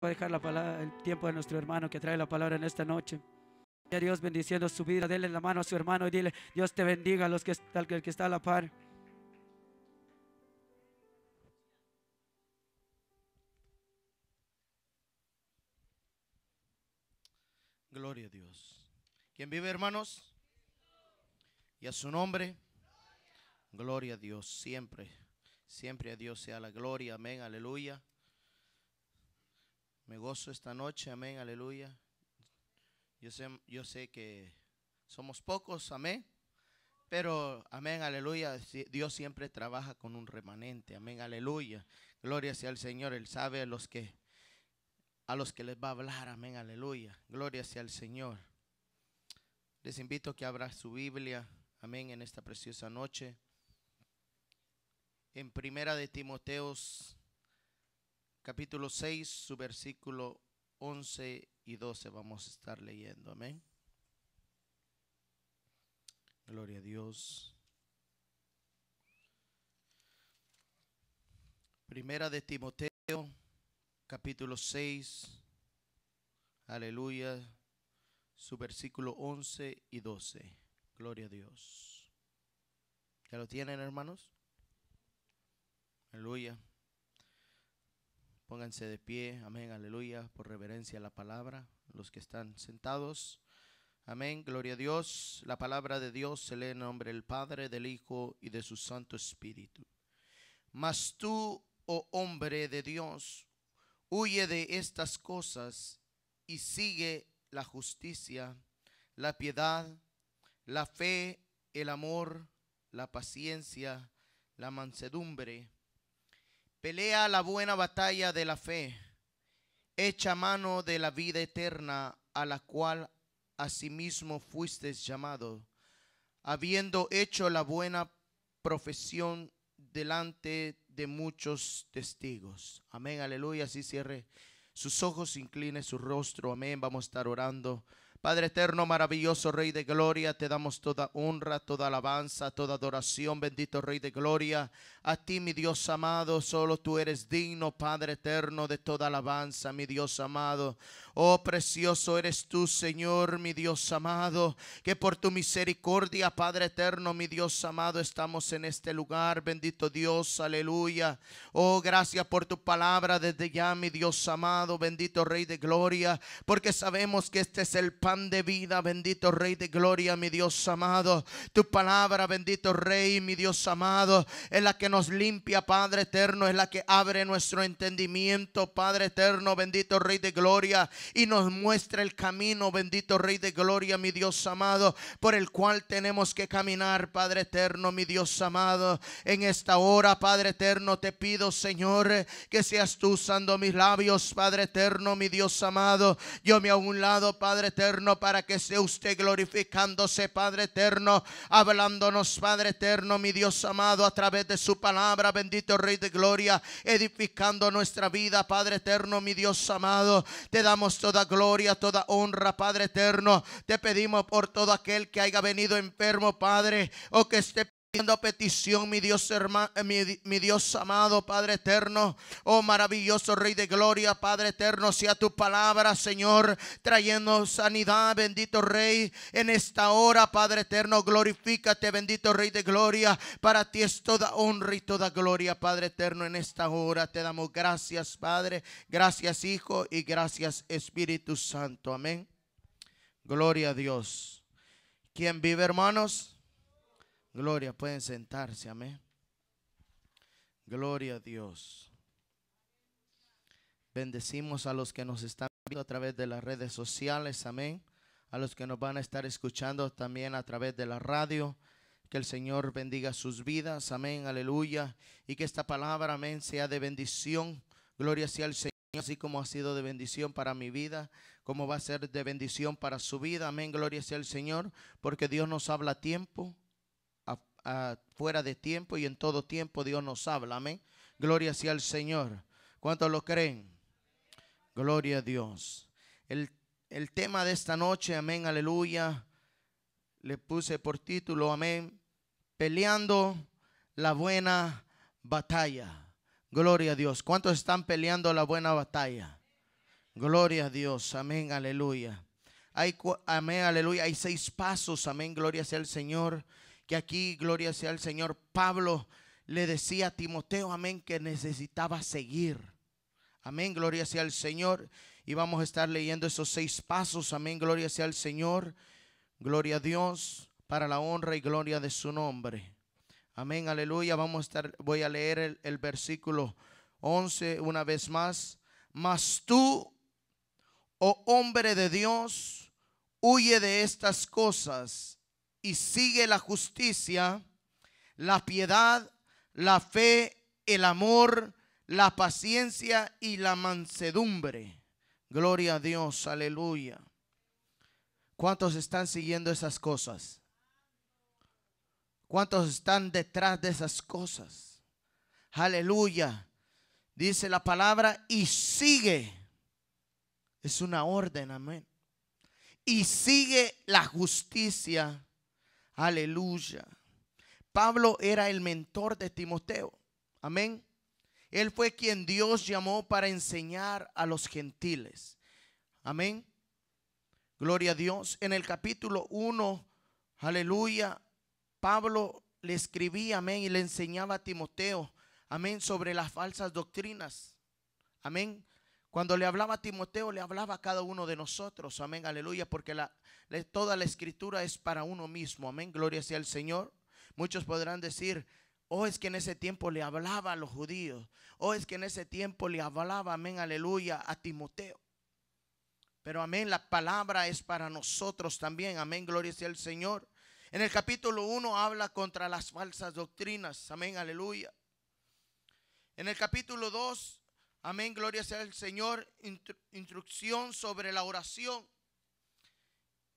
Voy a dejar la palabra, el tiempo de nuestro hermano que trae la palabra en esta noche. Dios bendiciendo su vida, dele la mano a su hermano y dile, Dios te bendiga a los que, al que está a la par. Gloria a Dios. ¿Quién vive, hermanos? Y a su nombre. Gloria a Dios, siempre. Siempre a Dios sea la gloria. Amén, aleluya. Me gozo esta noche, amén, aleluya. Yo sé, yo sé que somos pocos, amén. Pero, amén, aleluya, Dios siempre trabaja con un remanente, amén, aleluya. Gloria sea al Señor, Él sabe a los que, a los que les va a hablar, amén, aleluya. Gloria sea al Señor. Les invito a que abra su Biblia, amén, en esta preciosa noche. En primera de Timoteos capítulo 6, su versículo 11 y 12 vamos a estar leyendo. Amén. Gloria a Dios. Primera de Timoteo, capítulo 6, aleluya, su versículo 11 y 12. Gloria a Dios. ¿Ya lo tienen, hermanos? Aleluya. Pónganse de pie, amén, aleluya, por reverencia a la palabra, los que están sentados. Amén, gloria a Dios. La palabra de Dios se lee en nombre del Padre, del Hijo y de su Santo Espíritu. Mas tú, oh hombre de Dios, huye de estas cosas y sigue la justicia, la piedad, la fe, el amor, la paciencia, la mansedumbre Pelea la buena batalla de la fe. Echa mano de la vida eterna a la cual asimismo fuiste llamado, habiendo hecho la buena profesión delante de muchos testigos. Amén, aleluya. Así cierre sus ojos, incline su rostro. Amén. Vamos a estar orando. Padre eterno, maravilloso Rey de Gloria, te damos toda honra, toda alabanza, toda adoración, bendito Rey de Gloria. A ti, mi Dios amado, solo tú eres digno, Padre eterno, de toda alabanza, mi Dios amado. Oh, precioso eres tú, Señor, mi Dios amado, que por tu misericordia, Padre eterno, mi Dios amado, estamos en este lugar, bendito Dios, aleluya. Oh, gracias por tu palabra desde ya, mi Dios amado, bendito Rey de Gloria, porque sabemos que este es el pan de vida, bendito Rey de gloria, mi Dios amado. Tu palabra, bendito Rey, mi Dios amado, es la que nos limpia, Padre eterno, es la que abre nuestro entendimiento, Padre eterno, bendito Rey de gloria, y nos muestra el camino, bendito Rey de gloria, mi Dios amado, por el cual tenemos que caminar, Padre eterno, mi Dios amado. En esta hora, Padre eterno, te pido, Señor, que seas tú usando mis labios, Padre eterno, mi Dios amado. Yo me a un lado, Padre eterno para que sea usted glorificándose, Padre eterno, hablándonos, Padre eterno, mi Dios amado, a través de su palabra, bendito Rey de Gloria, edificando nuestra vida, Padre eterno, mi Dios amado. Te damos toda gloria, toda honra, Padre eterno. Te pedimos por todo aquel que haya venido enfermo, Padre, o que esté petición, mi Dios, hermano, eh, mi, Dios amado, Padre eterno. Oh maravilloso Rey de Gloria, Padre eterno, sea tu palabra, Señor, trayendo sanidad, bendito Rey. En esta hora, Padre eterno, glorifícate, bendito Rey de Gloria. Para ti es toda honra y toda gloria, Padre eterno. En esta hora te damos gracias, Padre. Gracias, Hijo, y gracias, Espíritu Santo. Amén. Gloria a Dios. ¿Quién vive, hermanos? Gloria, pueden sentarse, amén. Gloria a Dios. Bendecimos a los que nos están viendo a través de las redes sociales, amén. A los que nos van a estar escuchando también a través de la radio. Que el Señor bendiga sus vidas, amén, aleluya. Y que esta palabra, amén, sea de bendición. Gloria sea al Señor, así como ha sido de bendición para mi vida, como va a ser de bendición para su vida, amén, gloria sea al Señor, porque Dios nos habla a tiempo fuera de tiempo y en todo tiempo Dios nos habla. Amén. Gloria sea al Señor. ¿Cuántos lo creen? Gloria a Dios. El, tema de esta noche, amén, aleluya, le puse por título, amén, peleando la buena batalla. Gloria a Dios. ¿Cuántos están peleando la buena batalla? Gloria a Dios. Amén, aleluya. Hay, amén, aleluya. Hay seis pasos, amén, gloria sea el Señor, que aquí, gloria sea al Señor, Pablo le decía a Timoteo, amén, que necesitaba seguir. Amén, gloria sea al Señor. Y vamos a estar leyendo esos seis pasos. Amén, gloria sea al Señor. Gloria a Dios para la honra y gloria de su nombre. Amén, aleluya. Vamos a estar, voy a leer el, el versículo 11 una vez más. Mas tú, oh hombre de Dios, huye de estas cosas y sigue la justicia, la piedad, la fe, el amor, la paciencia y la mansedumbre. Gloria a Dios, aleluya. ¿Cuántos están siguiendo esas cosas? ¿Cuántos están detrás de esas cosas? Aleluya. Dice la palabra y sigue. Es una orden, amén. Y sigue la justicia, Aleluya. Pablo era el mentor de Timoteo. Amén. Él fue quien Dios llamó para enseñar a los gentiles. Amén. Gloria a Dios. En el capítulo 1, aleluya, Pablo le escribía, amén, y le enseñaba a Timoteo, amén, sobre las falsas doctrinas. Amén. Cuando le hablaba a Timoteo, le hablaba a cada uno de nosotros. Amén, aleluya, porque la, toda la escritura es para uno mismo. Amén, gloria sea el Señor. Muchos podrán decir, oh, es que en ese tiempo le hablaba a los judíos. Oh, es que en ese tiempo le hablaba, amén, aleluya, a Timoteo. Pero amén, la palabra es para nosotros también. Amén, gloria sea el Señor. En el capítulo 1 habla contra las falsas doctrinas. Amén, aleluya. En el capítulo 2 Amén, gloria sea el Señor. instrucción sobre la oración.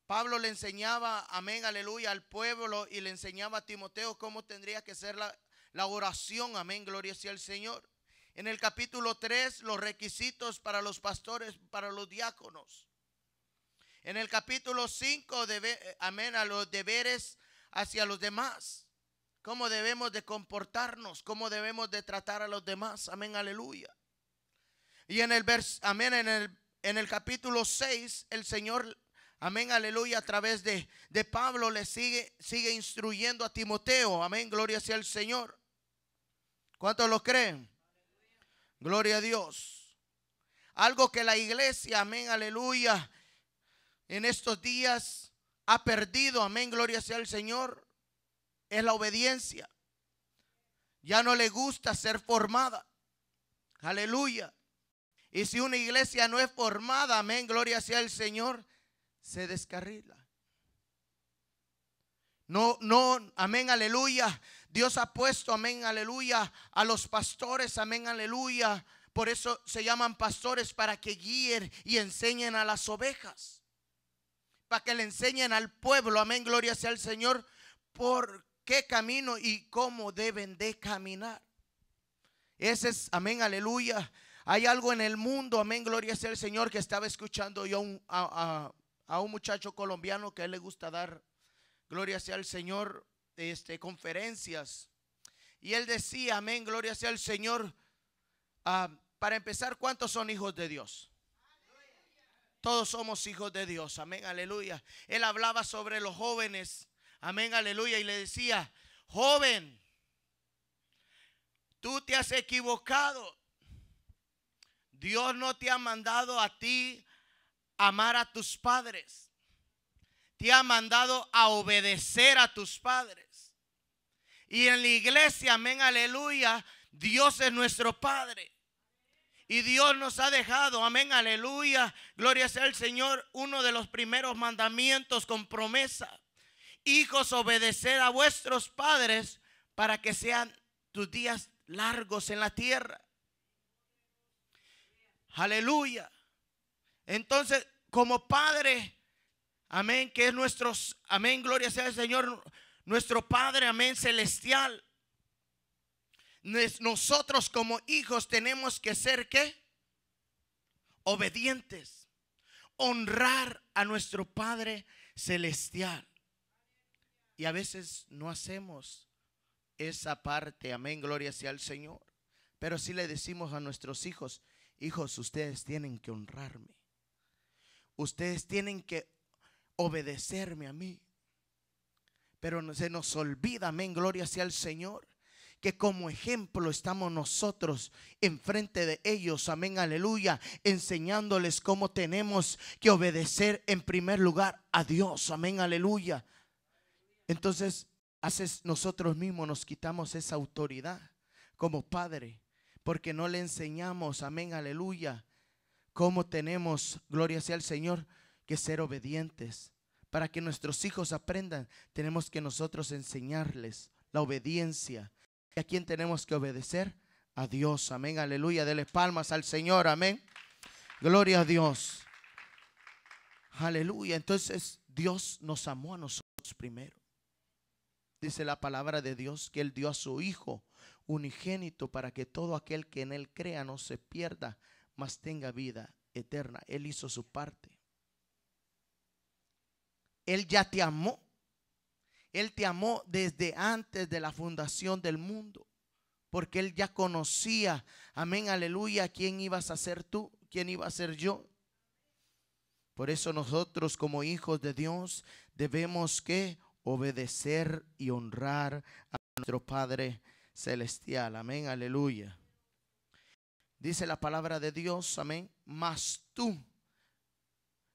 Pablo le enseñaba, amén, aleluya, al pueblo y le enseñaba a Timoteo cómo tendría que ser la, oración. Amén, gloria sea el Señor. En el capítulo 3, los requisitos para los pastores, para los diáconos. En el capítulo 5, amén, a los deberes hacia los demás. Cómo debemos de comportarnos, cómo debemos de tratar a los demás. Amén, aleluya. Y en el amén, en el, en el capítulo 6, el Señor, amén, aleluya, a través de, Pablo le sigue, sigue instruyendo a Timoteo, amén, gloria sea el Señor. ¿Cuántos lo creen? Gloria a Dios. Algo que la iglesia, amén, aleluya, en estos días ha perdido, amén, gloria sea el Señor, es la obediencia. Ya no le gusta ser formada. Aleluya. Y si una iglesia no es formada, amén, gloria sea el Señor, se descarrila. No, no, amén, aleluya. Dios ha puesto, amén, aleluya, a los pastores, amén, aleluya. Por eso se llaman pastores para que guíen y enseñen a las ovejas. Para que le enseñen al pueblo, amén, gloria sea el Señor, por qué camino y cómo deben de caminar. Ese es, amén, aleluya, hay algo en el mundo, amén, gloria sea el Señor, que estaba escuchando yo a, un muchacho colombiano que a él le gusta dar, gloria sea el Señor, este, conferencias. Y él decía, amén, gloria sea el Señor. Ah, para empezar, ¿cuántos son hijos de Dios? Todos somos hijos de Dios, amén, aleluya. Él hablaba sobre los jóvenes, amén, aleluya, y le decía, joven, tú te has equivocado. Dios no te ha mandado a ti amar a tus padres. Te ha mandado a obedecer a tus padres. Y en la iglesia, amén, aleluya, Dios es nuestro Padre. Y Dios nos ha dejado, amén, aleluya, gloria sea el Señor, uno de los primeros mandamientos con promesa. Hijos, obedecer a vuestros padres para que sean tus días largos en la tierra. Aleluya. Entonces, como Padre, amén, que es nuestro, amén, gloria sea el Señor, nuestro Padre, amén, celestial. Nosotros como hijos tenemos que ser qué? Obedientes. Honrar a nuestro Padre celestial. Y a veces no hacemos esa parte, amén, gloria sea el Señor. Pero si le decimos a nuestros hijos, hijos, ustedes tienen que honrarme. Ustedes tienen que obedecerme a mí. Pero se nos olvida, amén, gloria sea al Señor, que como ejemplo estamos nosotros enfrente de ellos, amén, aleluya, enseñándoles cómo tenemos que obedecer en primer lugar a Dios, amén, aleluya. Entonces, haces nosotros mismos nos quitamos esa autoridad como padre porque no le enseñamos, amén, aleluya, cómo tenemos, gloria sea al Señor, que ser obedientes. Para que nuestros hijos aprendan, tenemos que nosotros enseñarles la obediencia. ¿Y a quién tenemos que obedecer? A Dios, amén, aleluya. Dele palmas al Señor, amén. Gloria a Dios. Aleluya. Entonces Dios nos amó a nosotros primero. Dice la palabra de Dios que Él dio a su Hijo unigénito para que todo aquel que en él crea no se pierda, mas tenga vida eterna. Él hizo su parte. Él ya te amó. Él te amó desde antes de la fundación del mundo. Porque Él ya conocía, amén, aleluya, quién ibas a ser tú, quién iba a ser yo. Por eso nosotros como hijos de Dios debemos que obedecer y honrar a nuestro Padre celestial. Amén, aleluya. Dice la palabra de Dios, amén, más tú.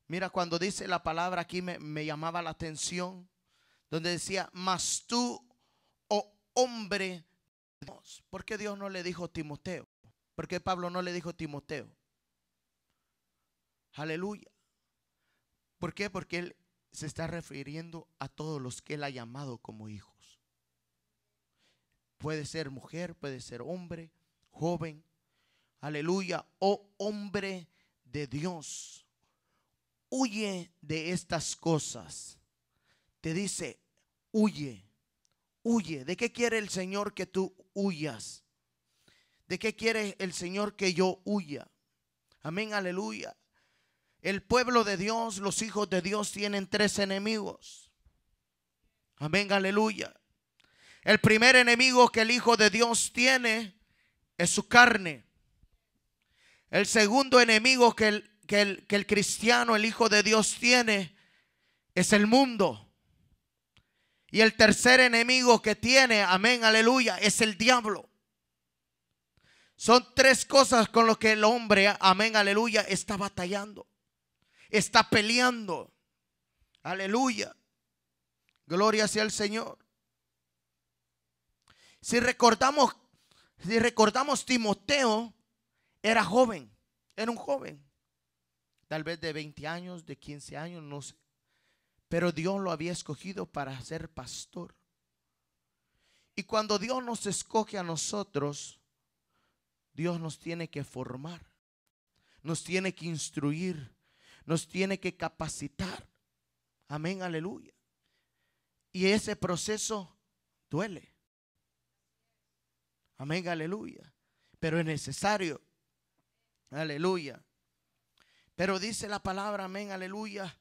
Mira, cuando dice la palabra aquí me, llamaba la atención, donde decía, más tú, oh hombre de Dios. ¿Por qué Dios no le dijo Timoteo? ¿Por qué Pablo no le dijo Timoteo? Aleluya. ¿Por qué? Porque él se está refiriendo a todos los que él ha llamado como hijo. Puede ser mujer, puede ser hombre, joven. Aleluya. Oh hombre de Dios, huye de estas cosas. Te dice, huye, huye. ¿De qué quiere el Señor que tú huyas? ¿De qué quiere el Señor que yo huya? Amén, aleluya. El pueblo de Dios, los hijos de Dios tienen tres enemigos. Amén, aleluya. El primer enemigo que el Hijo de Dios tiene es su carne. El segundo enemigo que el, cristiano, el Hijo de Dios tiene, es el mundo. Y el tercer enemigo que tiene, amén, aleluya, es el diablo. Son tres cosas con las que el hombre, amén, aleluya, está batallando. Está peleando. Aleluya. Gloria sea el Señor. Si recordamos, si recordamos, Timoteo era joven, era un joven, tal vez de 20 años, de 15 años, no sé. Pero Dios lo había escogido para ser pastor. Y cuando Dios nos escoge a nosotros, Dios nos tiene que formar, nos tiene que instruir, nos tiene que capacitar. Amén, aleluya. Y ese proceso duele. Amén, aleluya. Pero es necesario. Aleluya. Pero dice la palabra, amén, aleluya,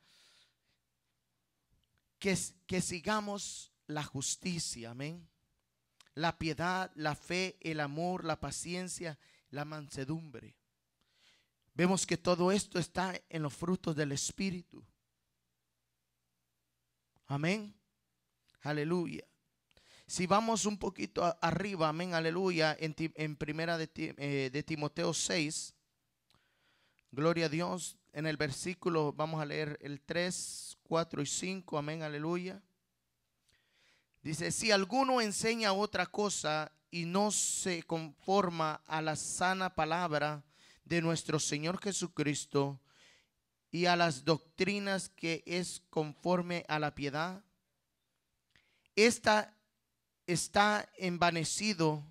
que, que sigamos la justicia, amén. La piedad, la fe, el amor, la paciencia, la mansedumbre. Vemos que todo esto está en los frutos del Espíritu. Amén. Aleluya. Si vamos un poquito arriba, amén, aleluya, en, en primera de, eh, de Timoteo 6, gloria a Dios, en el versículo, vamos a leer el 3, 4 y 5, amén, aleluya. Dice, si alguno enseña otra cosa y no se conforma a la sana palabra de nuestro Señor Jesucristo y a las doctrinas que es conforme a la piedad, esta está envanecido,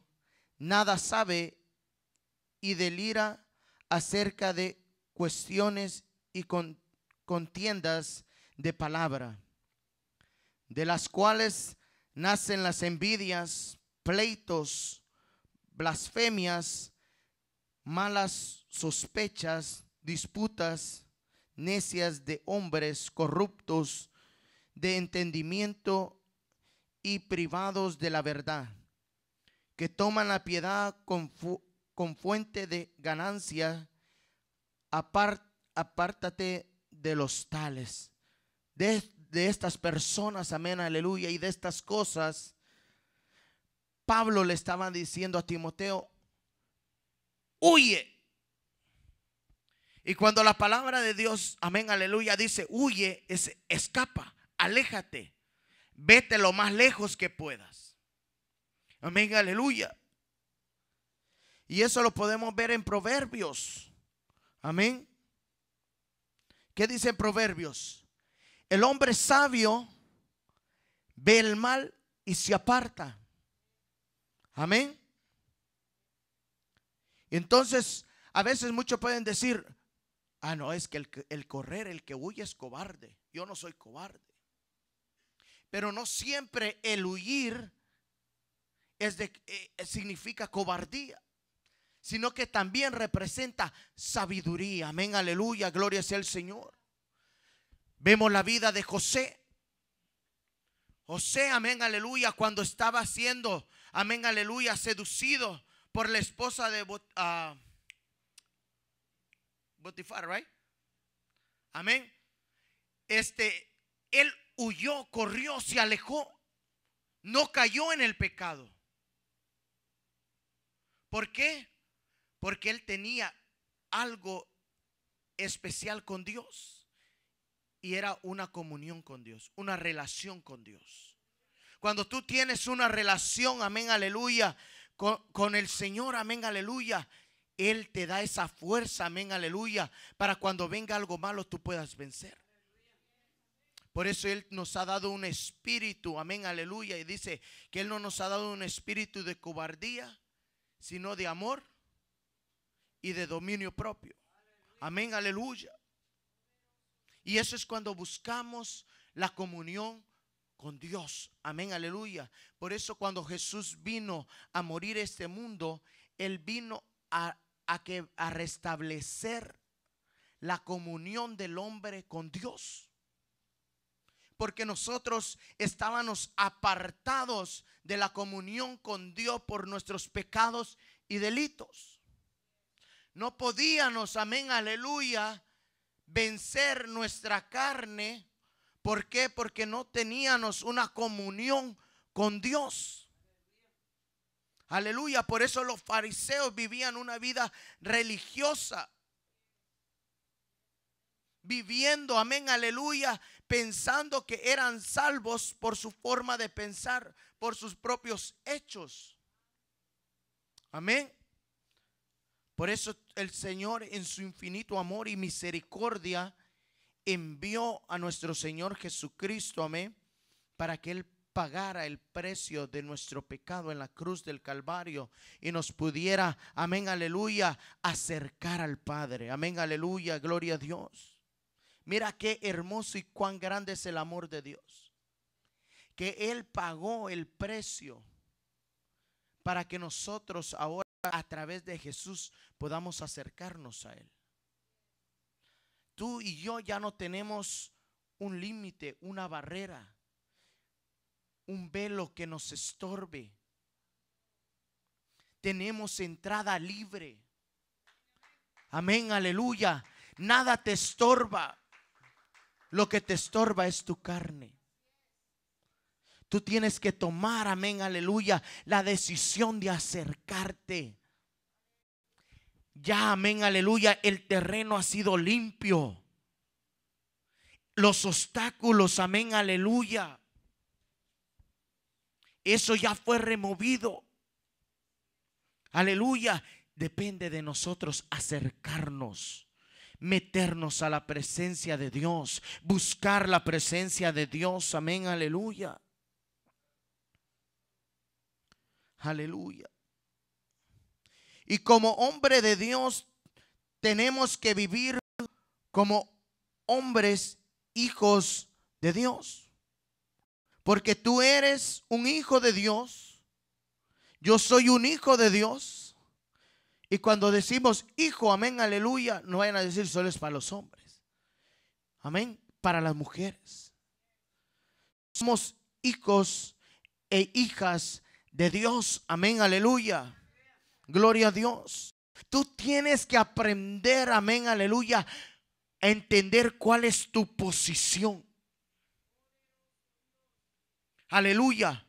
nada sabe y delira acerca de cuestiones y contiendas de palabra, de las cuales nacen las envidias, pleitos, blasfemias, malas sospechas, disputas necias de hombres corruptos de entendimiento y privados de la verdad, que toman la piedad con, fuente de ganancia, apártate de los tales, de, de estas personas, amén, aleluya, y de estas cosas. Pablo le estaba diciendo a Timoteo, huye. Y cuando la palabra de Dios, amén, aleluya, dice, huye, es, escapa, aléjate. Vete lo más lejos que puedas. Amén, aleluya. Y eso lo podemos ver en Proverbios. Amén. ¿Qué dice Proverbios? El hombre sabio ve el mal y se aparta. Amén. Entonces, a veces muchos pueden decir, ah, no, es que el correr, el que huye es cobarde. Yo no soy cobarde. Pero no siempre el huir es de, eh, significa cobardía, sino que también representa sabiduría. Amén, aleluya, gloria sea el Señor. Vemos la vida de José. José, amén, aleluya, cuando estaba siendo, amén, aleluya, seducido por la esposa de Botifar, ah, right? Amén. Este, él huyó, corrió, se alejó, no cayó en el pecado. ¿Por qué? Porque él tenía algo especial con Dios y era una comunión con Dios, una relación con Dios. Cuando tú tienes una relación, amén, aleluya, con, el Señor, amén, aleluya, Él te da esa fuerza, amén, aleluya, para cuando venga algo malo tú puedas vencer. Por eso Él nos ha dado un espíritu, amén, aleluya. Y dice que Él no nos ha dado un espíritu de cobardía, sino de amor y de dominio propio. Amén, aleluya. Y eso es cuando buscamos la comunión con Dios. Amén, aleluya. Por eso cuando Jesús vino a morir este mundo, Él vino a, a, que, a restablecer la comunión del hombre con Dios porque nosotros estábamos apartados de la comunión con Dios por nuestros pecados y delitos. No podíamos, amén, aleluya, vencer nuestra carne. ¿Por qué? Porque no teníamos una comunión con Dios. Aleluya, por eso los fariseos vivían una vida religiosa. Viviendo, amén, aleluya, pensando que eran salvos por su forma de pensar, por sus propios hechos. Amén. Por eso el Señor en su infinito amor y misericordia envió a nuestro Señor Jesucristo, amén, para que Él pagara el precio de nuestro pecado en la cruz del Calvario y nos pudiera, amén, aleluya, acercar al Padre. Amén, aleluya, gloria a Dios. Mira qué hermoso y cuán grande es el amor de Dios. Que Él pagó el precio para que nosotros ahora a través de Jesús podamos acercarnos a Él. Tú y yo ya no tenemos un límite, una barrera, un velo que nos estorbe. Tenemos entrada libre. Amén, aleluya. Nada te estorba. Lo que te estorba es tu carne. Tú tienes que tomar, amén, aleluya, la decisión de acercarte. Ya, amén, aleluya, el terreno ha sido limpio. Los obstáculos, amén, aleluya. Eso ya fue removido. Aleluya. Depende de nosotros acercarnos meternos a la presencia de Dios, buscar la presencia de Dios. Amén, aleluya. Aleluya. Y como hombre de Dios tenemos que vivir como hombres hijos de Dios. Porque tú eres un hijo de Dios. Yo soy un hijo de Dios. Y cuando decimos hijo, amén, aleluya, no vayan a decir solo es para los hombres. Amén, para las mujeres. Somos hijos e hijas de Dios. Amén, aleluya. Gloria a Dios. Tú tienes que aprender, amén, aleluya, a entender cuál es tu posición. Aleluya.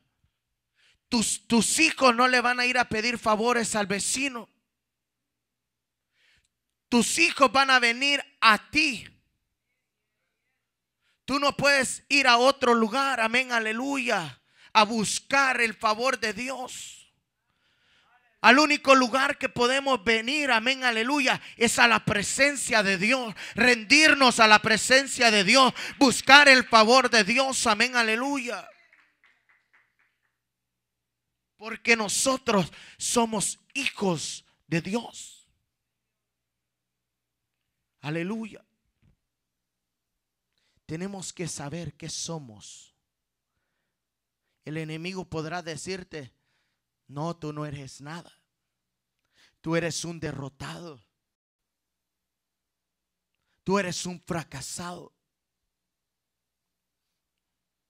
Tus, tus hijos no le van a ir a pedir favores al vecino tus hijos van a venir a ti. Tú no puedes ir a otro lugar, amén, aleluya, a buscar el favor de Dios. Al único lugar que podemos venir, amén, aleluya, es a la presencia de Dios. Rendirnos a la presencia de Dios, buscar el favor de Dios, amén, aleluya. Porque nosotros somos hijos de Dios. Aleluya. Tenemos que saber qué somos. El enemigo podrá decirte, no, tú no eres nada. Tú eres un derrotado. Tú eres un fracasado.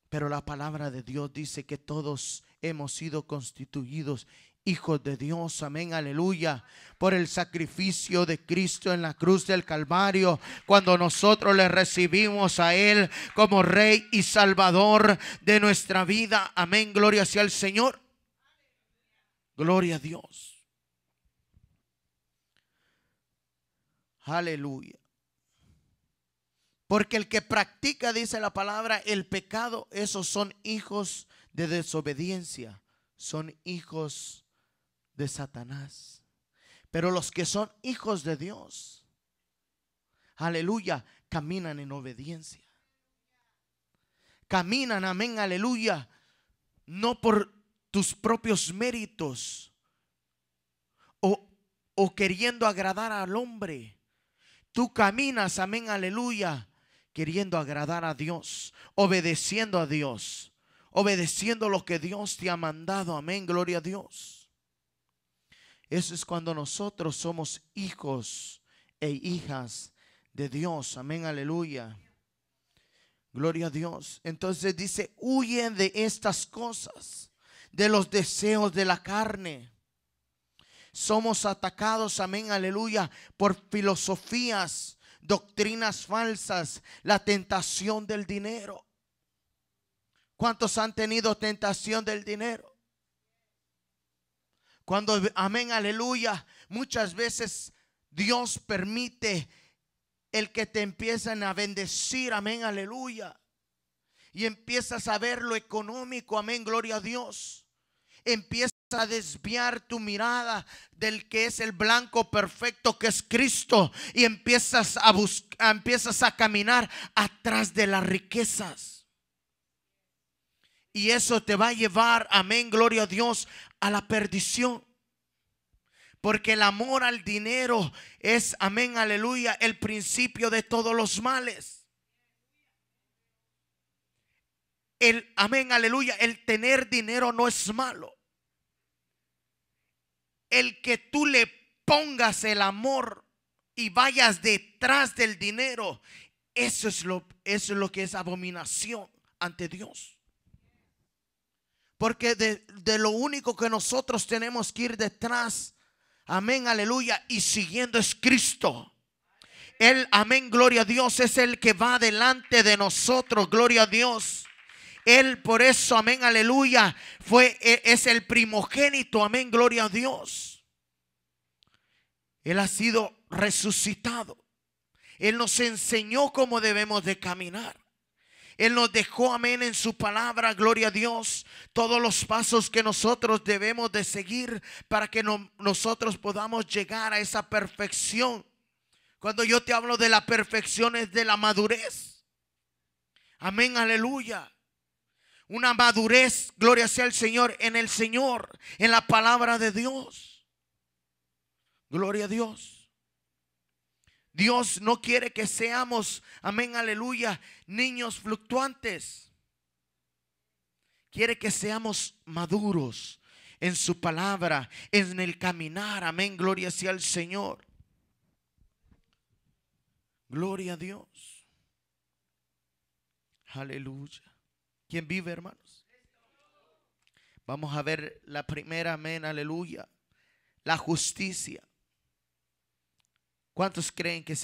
Pero la palabra de Dios dice que todos hemos sido constituidos hijos de Dios. Amén, aleluya. Por el sacrificio de Cristo en la cruz del Calvario, cuando nosotros le recibimos a Él como Rey y Salvador de nuestra vida. Amén, gloria sea el Señor. Gloria a Dios. Aleluya. Porque el que practica, dice la palabra, el pecado, esos son hijos de desobediencia, son hijos de Satanás. Pero los que son hijos de Dios, aleluya, caminan en obediencia. Caminan, amén, aleluya, no por tus propios méritos o, o queriendo agradar al hombre. Tú caminas, amén, aleluya, queriendo agradar a Dios, obedeciendo a Dios, obedeciendo lo que Dios te ha mandado, amén, gloria a Dios. Eso es cuando nosotros somos hijos e hijas de Dios. Amén, aleluya. Gloria a Dios. Entonces dice, huyen de estas cosas, de los deseos de la carne. Somos atacados, amén, aleluya, por filosofías, doctrinas falsas, la tentación del dinero. ¿Cuántos han tenido tentación del dinero? Cuando, amén, aleluya, muchas veces Dios permite el que te empiezan a bendecir, amén, aleluya. Y empiezas a ver lo económico, amén, gloria a Dios. Empiezas a desviar tu mirada del que es el blanco perfecto que es Cristo y empiezas a buscar, empiezas a caminar atrás de las riquezas. Y eso te va a llevar, amén, gloria a Dios, a la perdición. Porque el amor al dinero es, amén, aleluya, el principio de todos los males. El, amén, aleluya, el tener dinero no es malo. El que tú le pongas el amor y vayas detrás del dinero, eso es lo, eso es lo que es abominación ante Dios. Porque de, lo único que nosotros tenemos que ir detrás, amén, aleluya, y siguiendo es Cristo. Él, amén, gloria a Dios, es el que va delante de nosotros, gloria a Dios. Él por eso, amén, aleluya, fue, e, es el primogénito, amén, gloria a Dios. Él ha sido resucitado. Él nos enseñó cómo debemos de caminar. Él nos dejó, amén, en su palabra, gloria a Dios, todos los pasos que nosotros debemos de seguir para que nosotros podamos llegar a esa perfección. Cuando yo te hablo de la perfección es de la madurez. Amén, aleluya. Una madurez, gloria sea el Señor, en el Señor, en la palabra de Dios. Gloria a Dios. Dios no quiere que seamos, amén, aleluya, niños fluctuantes. Quiere que seamos maduros en su palabra, en el caminar. Amén, gloria sea el Señor. Gloria a Dios. Aleluya. ¿Quién vive, hermanos? Vamos a ver la primera, amén, aleluya. La justicia. ¿Cuántos creen que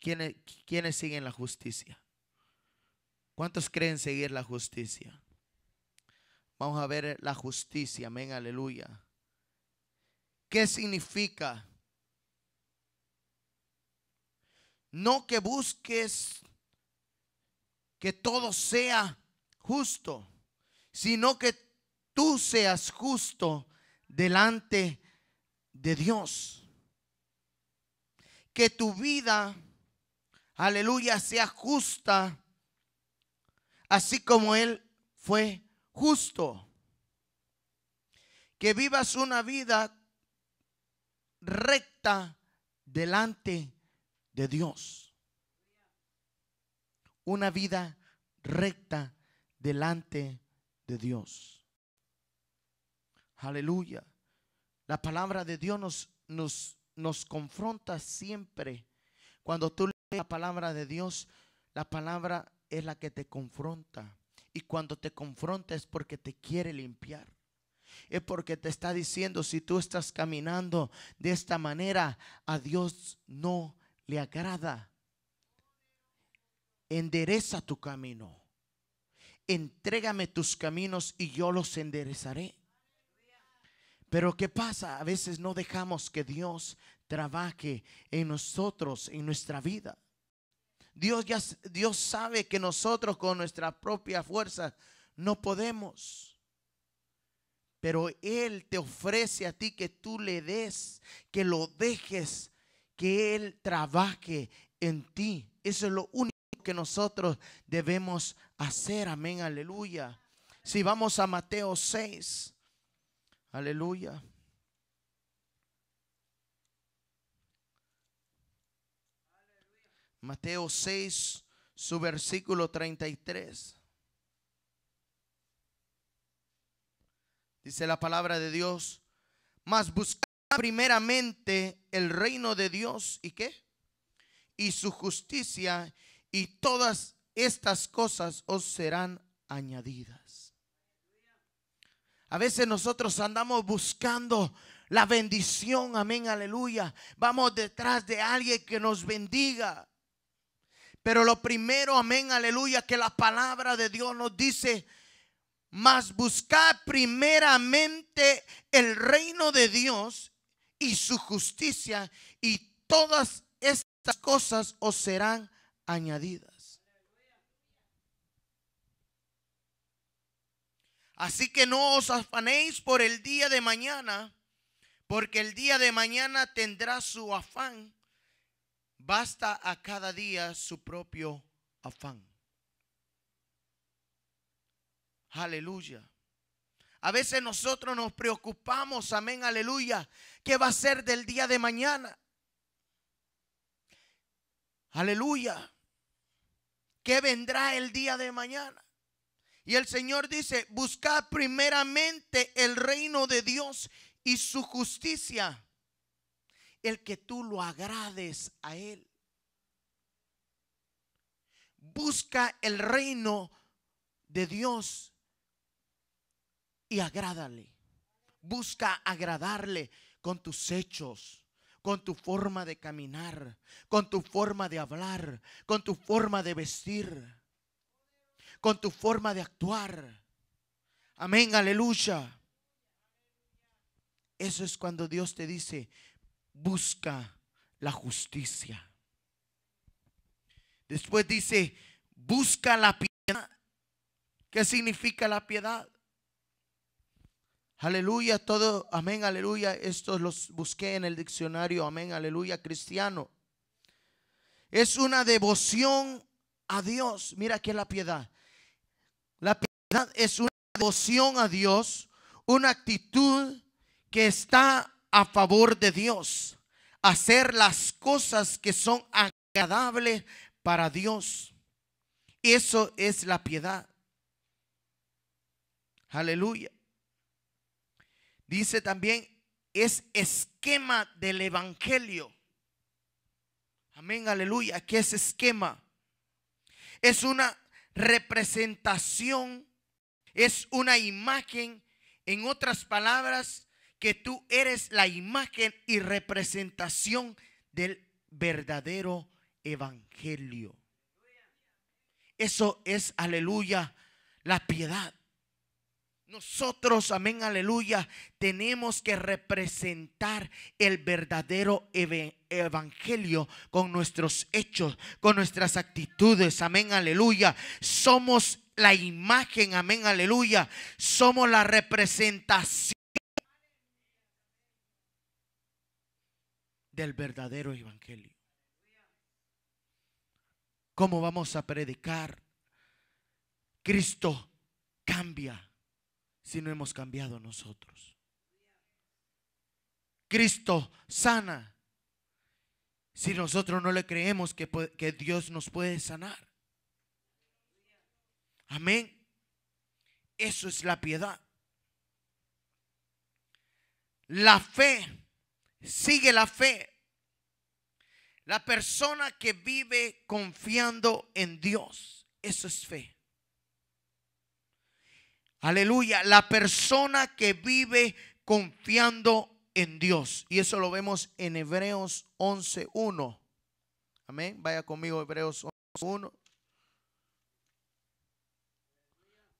quienes, quienes siguen la justicia? ¿Cuántos creen seguir la justicia? Vamos a ver la justicia, amén, aleluya. ¿Qué significa? No que busques que todo sea justo, sino que tú seas justo delante de Dios que tu vida, aleluya, sea justa, así como Él fue justo. Que vivas una vida recta delante de Dios. Una vida recta delante de Dios. Aleluya. La palabra de Dios nos, nos nos confronta siempre. Cuando tú lees la palabra de Dios, la palabra es la que te confronta. Y cuando te confronta es porque te quiere limpiar. Es porque te está diciendo, si tú estás caminando de esta manera, a Dios no le agrada. Endereza tu camino. Entrégame tus caminos y yo los enderezaré. Pero ¿qué pasa? A veces no dejamos que Dios trabaje en nosotros, en nuestra vida. Dios, ya, Dios sabe que nosotros con nuestra propia fuerza no podemos pero Él te ofrece a ti que tú le des, que lo dejes, que Él trabaje en ti. Eso es lo único que nosotros debemos hacer. Amén, aleluya. Si vamos a Mateo 6, Aleluya. Mateo 6, su versículo 33. Dice la palabra de Dios, mas buscad primeramente el reino de Dios y qué? Y su justicia y todas estas cosas os serán añadidas. A veces nosotros andamos buscando la bendición, amén, aleluya. Vamos detrás de alguien que nos bendiga. Pero lo primero, amén, aleluya, que la palabra de Dios nos dice, mas buscad primeramente el reino de Dios y su justicia y todas estas cosas os serán añadidas. Así que no os afanéis por el día de mañana, porque el día de mañana tendrá su afán. Basta a cada día su propio afán. Aleluya. A veces nosotros nos preocupamos, amén, aleluya, ¿qué va a ser del día de mañana? Aleluya. ¿Qué vendrá el día de mañana? Y el Señor dice, busca primeramente el reino de Dios y su justicia, el que tú lo agrades a Él. Busca el reino de Dios y agrádale. Busca agradarle con tus hechos, con tu forma de caminar, con tu forma de hablar, con tu forma de vestir con tu forma de actuar. Amén, aleluya. Eso es cuando Dios te dice, busca la justicia. Después dice, busca la piedad. ¿Qué significa la piedad? Aleluya, todo, amén, aleluya. Estos los busqué en el diccionario, amén, aleluya, cristiano. Es una devoción a Dios. Mira que la piedad. La piedad es una devoción a Dios, una actitud que está a favor de Dios, hacer las cosas que son agradables para Dios. Eso es la piedad. Aleluya. Dice también, es esquema del Evangelio. Amén, aleluya. ¿Qué es esquema? Es una representación, es una imagen, en otras palabras, que tú eres la imagen y representación del verdadero evangelio. Eso es, aleluya, la piedad. Nosotros, amén, aleluya, tenemos que representar el verdadero evangelio con nuestros hechos, con nuestras actitudes, amén, aleluya. Somos la imagen, amén, aleluya. Somos la representación del verdadero evangelio. ¿Cómo vamos a predicar? Cristo cambia si no hemos cambiado nosotros. Cristo sana si nosotros no le creemos que, que Dios nos puede sanar. Amén. Eso es la piedad. La fe, sigue la fe. La persona que vive confiando en Dios, eso es fe. Aleluya. La persona que vive confiando en Dios. Y eso lo vemos en Hebreos 11.1. Amén. Vaya conmigo, Hebreos 11.1.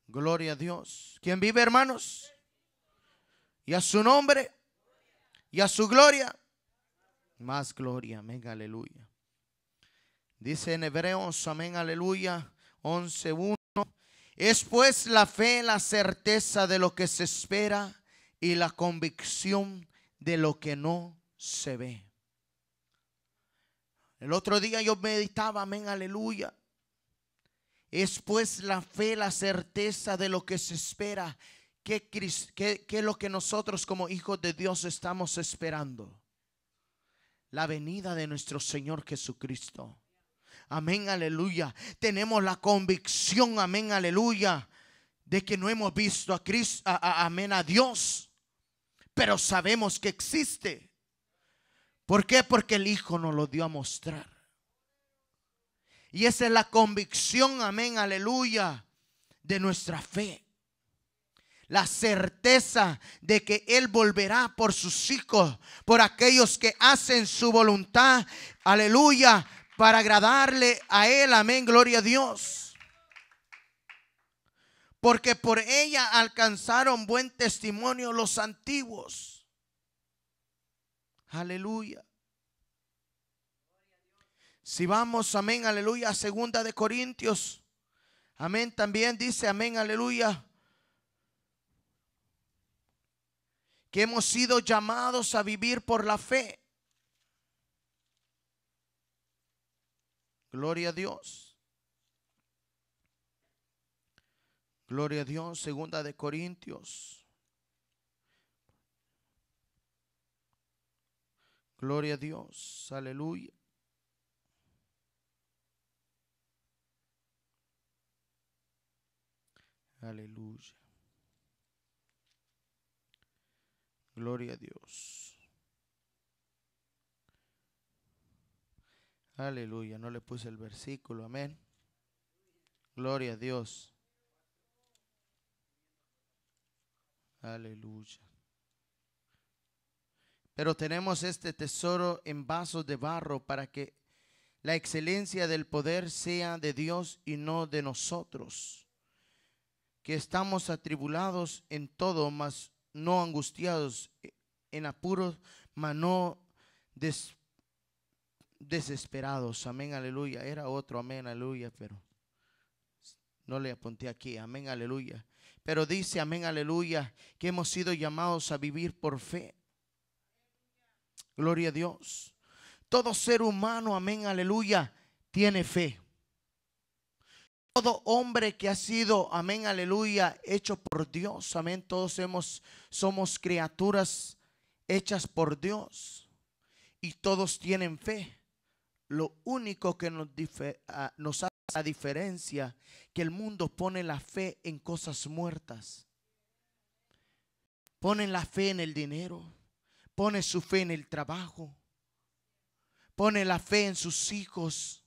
Gloria a Dios. ¿Quién vive, hermanos? Y a su nombre. Y a su gloria. Más gloria. Amén. Aleluya. Dice en Hebreos, amén, aleluya, 11.1. Es pues la fe la certeza de lo que se espera y la convicción de lo que no se ve. El otro día yo meditaba, amén, aleluya. Es pues la fe la certeza de lo que se espera. ¿Qué, es lo que nosotros como hijos de Dios estamos esperando? La venida de nuestro Señor Jesucristo. Amén, aleluya. Tenemos la convicción, amén, aleluya, de que no hemos visto a Cristo, amén, a Dios, pero sabemos que existe. ¿Por qué? Porque el Hijo nos lo dio a mostrar. Y esa es la convicción, amén, aleluya, de nuestra fe. La certeza de que Él volverá por sus hijos, por aquellos que hacen su voluntad. Aleluya para agradarle a Él. Amén, gloria a Dios. Porque por ella alcanzaron buen testimonio los antiguos. Aleluya. Si vamos, amén, aleluya, segunda de Corintios. Amén, también dice, amén, aleluya. Que hemos sido llamados a vivir por la fe. Gloria a Dios. Gloria a Dios. Segunda de Corintios. Gloria a Dios. Aleluya. Aleluya. Gloria a Dios. Aleluya, no le puse el versículo, amén. Gloria a Dios. Aleluya. Pero tenemos este tesoro en vasos de barro para que la excelencia del poder sea de Dios y no de nosotros, que estamos atribulados en todo, mas no angustiados, en apuros, mas no des desesperados. Amén, aleluya. Era otro, amén, aleluya, pero no le apunté aquí. Amén, aleluya. Pero dice, amén, aleluya, que hemos sido llamados a vivir por fe. Gloria a Dios. Todo ser humano, amén, aleluya, tiene fe. Todo hombre que ha sido, amén, aleluya, hecho por Dios, amén, todos hemos, somos criaturas hechas por Dios y todos tienen fe. Lo único que ah, nos, hace la diferencia que el mundo pone la fe en cosas muertas. pone la fe en el dinero, pone su fe en el trabajo, pone la fe en sus hijos,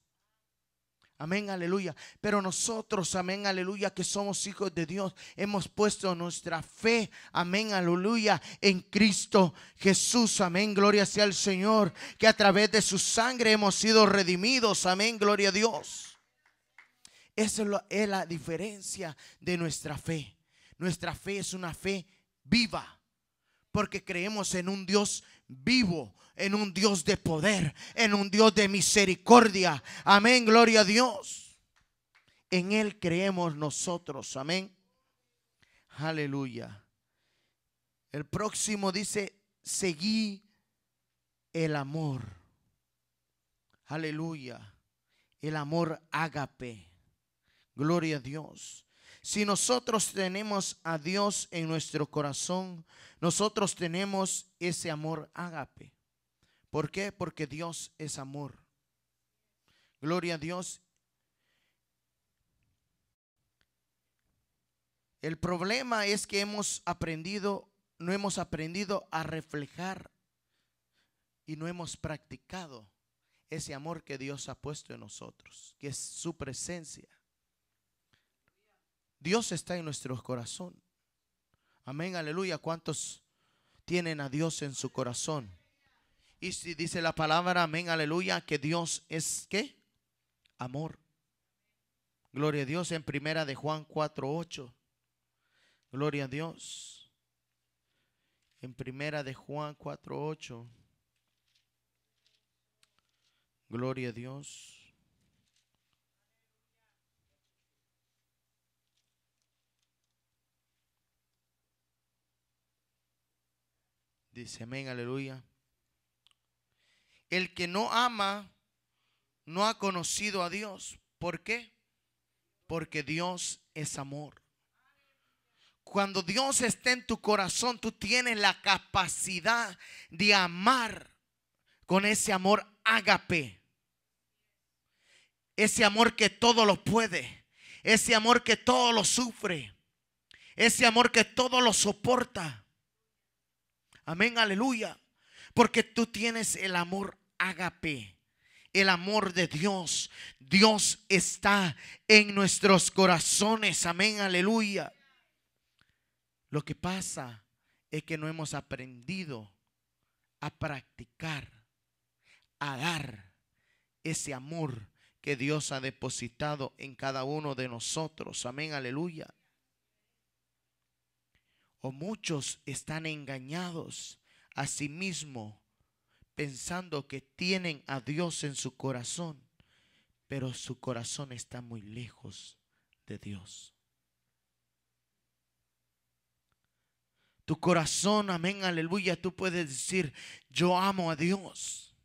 Amén, aleluya. Pero nosotros, amén, aleluya, que somos hijos de Dios, hemos puesto nuestra fe, amén, aleluya, en Cristo Jesús. Amén, gloria sea al Señor, que a través de su sangre hemos sido redimidos. Amén, gloria a Dios. Esa es la diferencia de nuestra fe. Nuestra fe es una fe viva, porque creemos en un Dios vivo vivo en un Dios de poder, en un Dios de misericordia. Amén, gloria a Dios. En Él creemos nosotros, amén. Aleluya. El próximo dice, seguí el amor. Aleluya. El amor ágape. Gloria a Dios. Si nosotros tenemos a Dios en nuestro corazón, nosotros tenemos ese amor ágape. ¿Por qué? Porque Dios es amor. Gloria a Dios. El problema es que hemos aprendido, no hemos aprendido a reflejar y no hemos practicado ese amor que Dios ha puesto en nosotros, que es su presencia. Dios está en nuestro corazón. Amén, aleluya. ¿Cuántos tienen a Dios en su corazón? Y si dice la palabra, amén, aleluya, que Dios es qué? Amor. Gloria a Dios en primera de Juan 4:8. Gloria a Dios. En primera de Juan 4:8. Gloria a Dios. Dice, amén, aleluya. El que no ama no ha conocido a Dios. ¿Por qué? Porque Dios es amor. Cuando Dios está en tu corazón, tú tienes la capacidad de amar con ese amor ágape. Ese amor que todo lo puede. Ese amor que todo lo sufre. Ese amor que todo lo soporta. Amén, aleluya. Porque tú tienes el amor agape, el amor de Dios. Dios está en nuestros corazones. Amén, aleluya. Lo que pasa es que no hemos aprendido a practicar, a dar ese amor que Dios ha depositado en cada uno de nosotros. Amén, aleluya. O muchos están engañados a sí mismo pensando que tienen a Dios en su corazón, pero su corazón está muy lejos de Dios. Tu corazón, amén, aleluya, tú puedes decir, yo amo a Dios.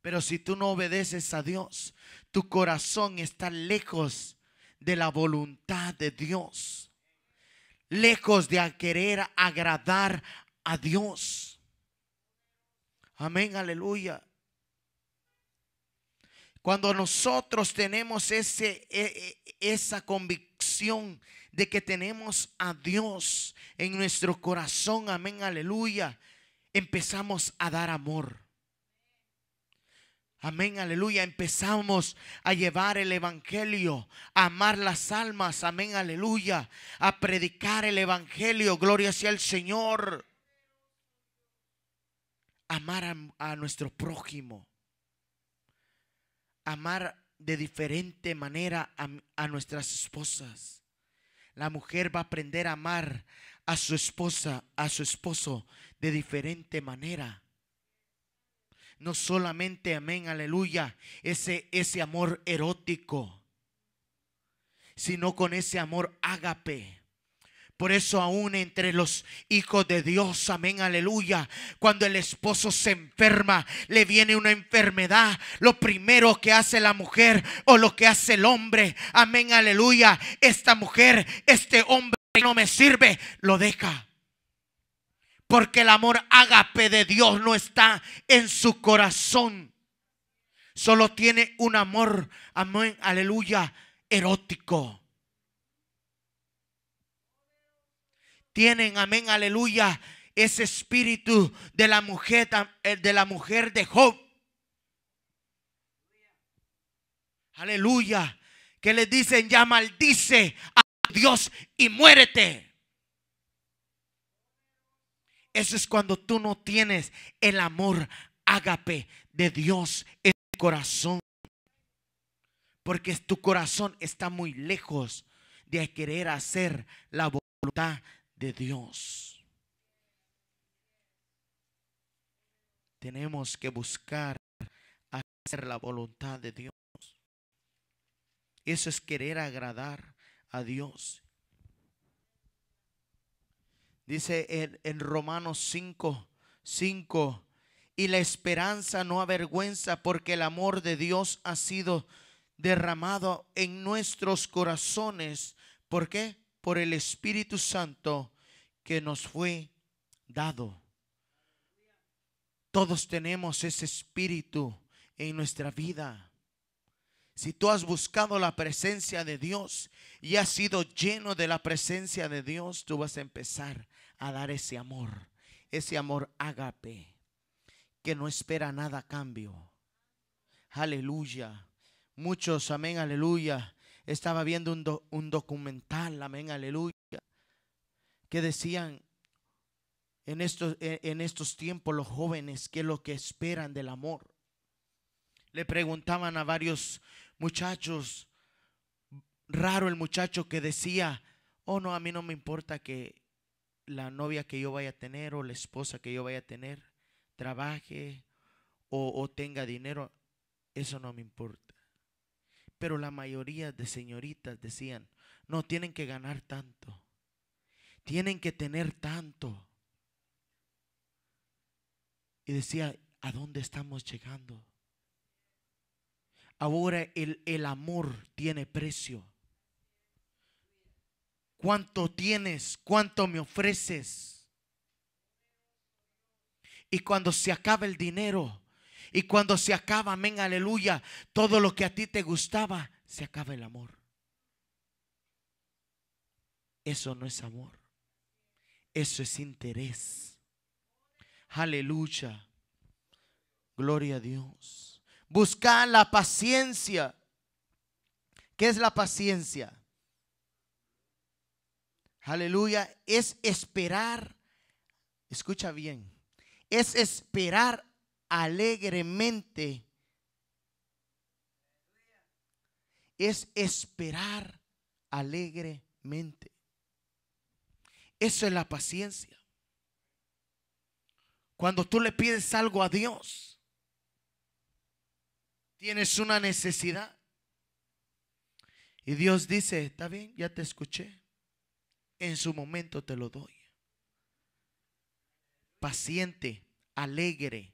Pero si tú no obedeces a Dios, tu corazón está lejos de la voluntad de Dios lejos de querer agradar a Dios. Amén, aleluya. Cuando nosotros tenemos ese, e, e, esa convicción de que tenemos a Dios en nuestro corazón, amén, aleluya, empezamos a dar amor. Amén, aleluya. Empezamos a llevar el Evangelio, a amar las almas, amén, aleluya. A predicar el Evangelio, gloria sea el Señor. Amar a, nuestro prójimo. Amar de diferente manera a nuestras esposas. La mujer va a aprender a amar a su esposa, a su esposo, de diferente manera no solamente, amén, aleluya, ese, ese amor erótico, sino con ese amor ágape. Por eso aún entre los hijos de Dios, amén, aleluya, cuando el esposo se enferma, le viene una enfermedad, lo primero que hace la mujer o lo que hace el hombre, amén, aleluya, esta mujer, este hombre no me sirve, lo deja. Porque el amor ágape de Dios no está en su corazón. Solo tiene un amor, amén, aleluya, erótico. Tienen, amén, aleluya, ese espíritu de la mujer eh, de la mujer de Job. Aleluya. Que le dicen, ya maldice a Dios y muérete. Eso es cuando tú no tienes el amor ágape de Dios en tu corazón. Porque tu corazón está muy lejos de querer hacer la voluntad de Dios. Tenemos que buscar hacer la voluntad de Dios. Eso es querer agradar a Dios. Dice en, Romanos 5, y la esperanza no avergüenza porque el amor de Dios ha sido derramado en nuestros corazones. ¿Por qué? Por el Espíritu Santo que nos fue dado. Todos tenemos ese espíritu en nuestra vida. Si tú has buscado la presencia de Dios y has sido lleno de la presencia de Dios, tú vas a empezar a dar ese amor, ese amor ágape que no espera nada a cambio. Aleluya. Muchos, amén, aleluya. Estaba viendo un, documental, amén, aleluya, que decían en estos, en estos tiempos los jóvenes qué es lo que esperan del amor. Le preguntaban a varios muchachos, raro el muchacho que decía, oh no, a mí no me importa que la novia que yo vaya a tener o la esposa que yo vaya a tener trabaje o, tenga dinero, eso no me importa. Pero la mayoría de señoritas decían, no, tienen que ganar tanto, tienen que tener tanto. Y decía, ¿a dónde estamos llegando? Ahora el, amor tiene precio. ¿Cuánto tienes? ¿Cuánto me ofreces? Y cuando se acaba el dinero, y cuando se acaba, amén, aleluya, todo lo que a ti te gustaba, se acaba el amor. Eso no es amor. Eso es interés. Aleluya. Gloria a Dios. Buscar la paciencia. ¿Qué es la paciencia? Aleluya. Es esperar. Escucha bien. Es esperar alegremente. Es esperar alegremente. Eso es la paciencia. Cuando tú le pides algo a Dios ¿Tienes una necesidad? Y Dios dice, está bien, ya te escuché. En su momento te lo doy. Paciente, alegre,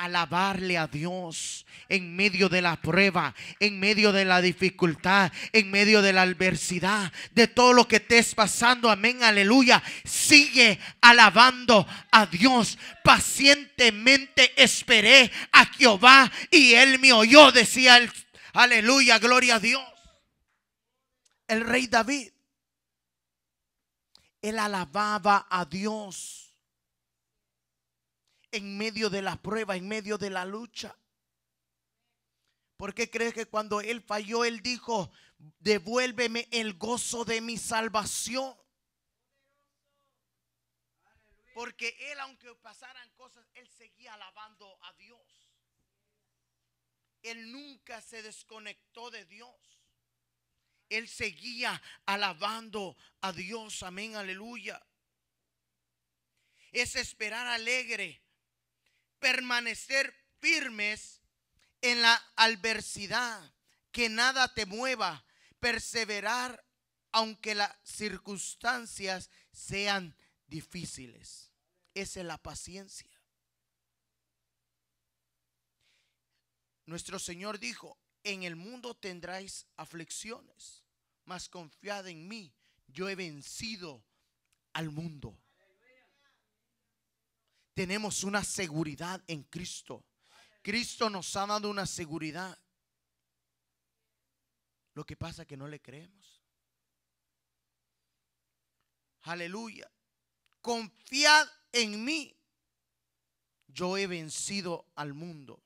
alabarle a Dios en medio de la prueba, en medio de la dificultad, en medio de la adversidad, de todo lo que es pasando. Amén, aleluya. Sigue alabando a Dios. Pacientemente esperé a Jehová y él me oyó, decía aleluya, gloria a Dios. El rey David, él alababa a Dios en medio de la prueba, en medio de la lucha. ¿Por qué crees que cuando él falló, él dijo, devuélveme el gozo de mi salvación? Porque él, aunque pasaran cosas, él seguía alabando a Dios. Él nunca se desconectó de Dios. Él seguía alabando a Dios. Amén, aleluya. Es esperar alegre permanecer firmes en la adversidad, que nada te mueva, perseverar aunque las circunstancias sean difíciles. Esa es la paciencia. Nuestro Señor dijo, en el mundo tendráis aflicciones, mas confiad en mí, yo he vencido al mundo tenemos una seguridad en Cristo. Cristo nos ha dado una seguridad. Lo que pasa es que no le creemos. Aleluya. Confiad en mí. Yo he vencido al mundo.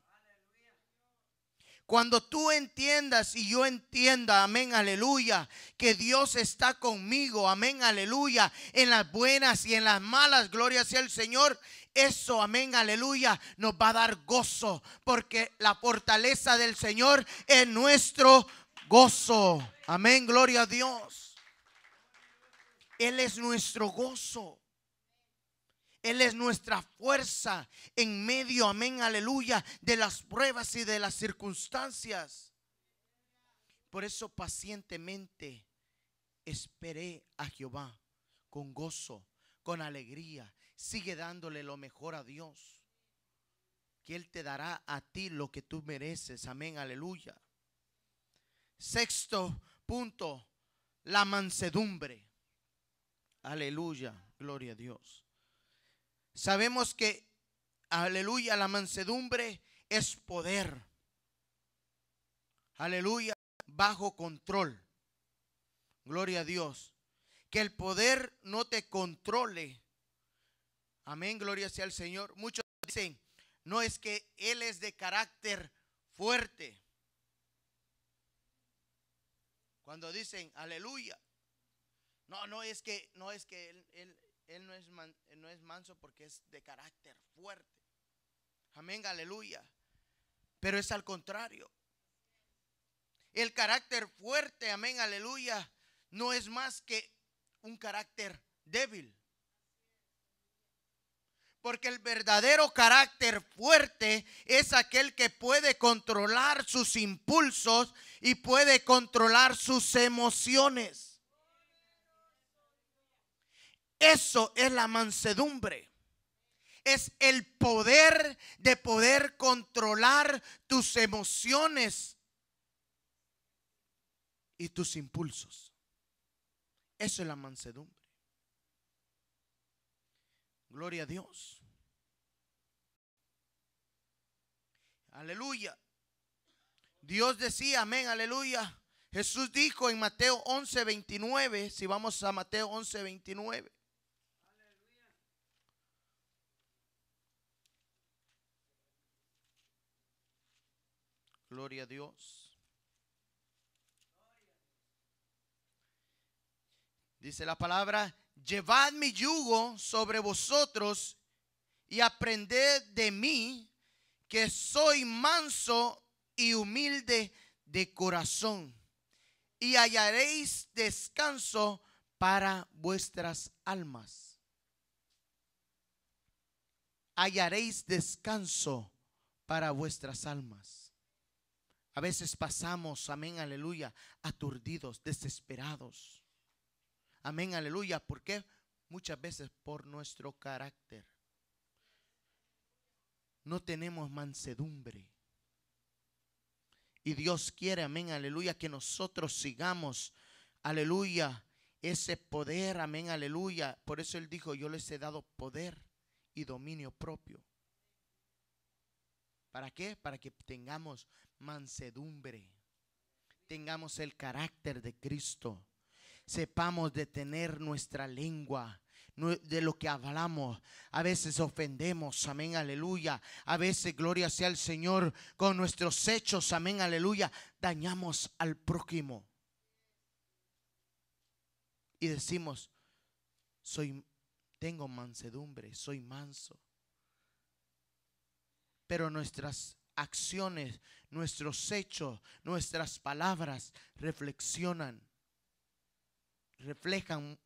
Cuando tú entiendas y yo entienda, amén, aleluya, que Dios está conmigo, amén, aleluya, en las buenas y en las malas, gloria sea el Señor, eso, amén, aleluya, nos va a dar gozo, porque la fortaleza del Señor es nuestro gozo. Amén, gloria a Dios. Él es nuestro gozo. Él es nuestra fuerza en medio, amén, aleluya, de las pruebas y de las circunstancias. Por eso pacientemente esperé a Jehová con gozo, con alegría. Sigue dándole lo mejor a Dios. Que Él te dará a ti lo que tú mereces. Amén, aleluya. Sexto punto, la mansedumbre. Aleluya, gloria a Dios. Sabemos que, aleluya, la mansedumbre es poder. Aleluya, bajo control. Gloria a Dios. Que el poder no te controle. Amén, gloria sea al Señor. Muchos dicen, no es que Él es de carácter fuerte. Cuando dicen, aleluya. No, no es que, no es que él, él no es, no es manso porque es de carácter fuerte. Amén, aleluya. Pero es al contrario. El carácter fuerte, amén, aleluya, no es más que un carácter débil. Porque el verdadero carácter fuerte es aquel que puede controlar sus impulsos y puede controlar sus emociones. Eso es la mansedumbre. Es el poder de poder controlar tus emociones y tus impulsos. Eso es la mansedumbre. Gloria a Dios. Aleluya. Dios decía, amén, aleluya. Jesús dijo en Mateo 11, 29, si vamos a Mateo 11, 29. Gloria a Dios. Dice la palabra, llevad mi yugo sobre vosotros y aprended de mí, que soy manso y humilde de corazón, y hallaréis descanso para vuestras almas. Hallaréis descanso para vuestras almas. A veces pasamos, amén, aleluya, aturdidos, desesperados. Amén, aleluya. ¿Por qué? Muchas veces por nuestro carácter. No tenemos mansedumbre. Y Dios quiere, amén, aleluya, que nosotros sigamos, aleluya, ese poder, amén, aleluya. Por eso Él dijo, yo les he dado poder y dominio propio. ¿Para qué? Para que tengamos mansedumbre. Tengamos el carácter de Cristo. Sepamos de tener nuestra lengua de lo que hablamos. A veces ofendemos, amén, aleluya. A veces, gloria sea el Señor, con nuestros hechos, amén, aleluya, dañamos al prójimo. Y decimos, soy, tengo mansedumbre, soy manso. Pero nuestras acciones, nuestros hechos, nuestras palabras reflexionan, reflejan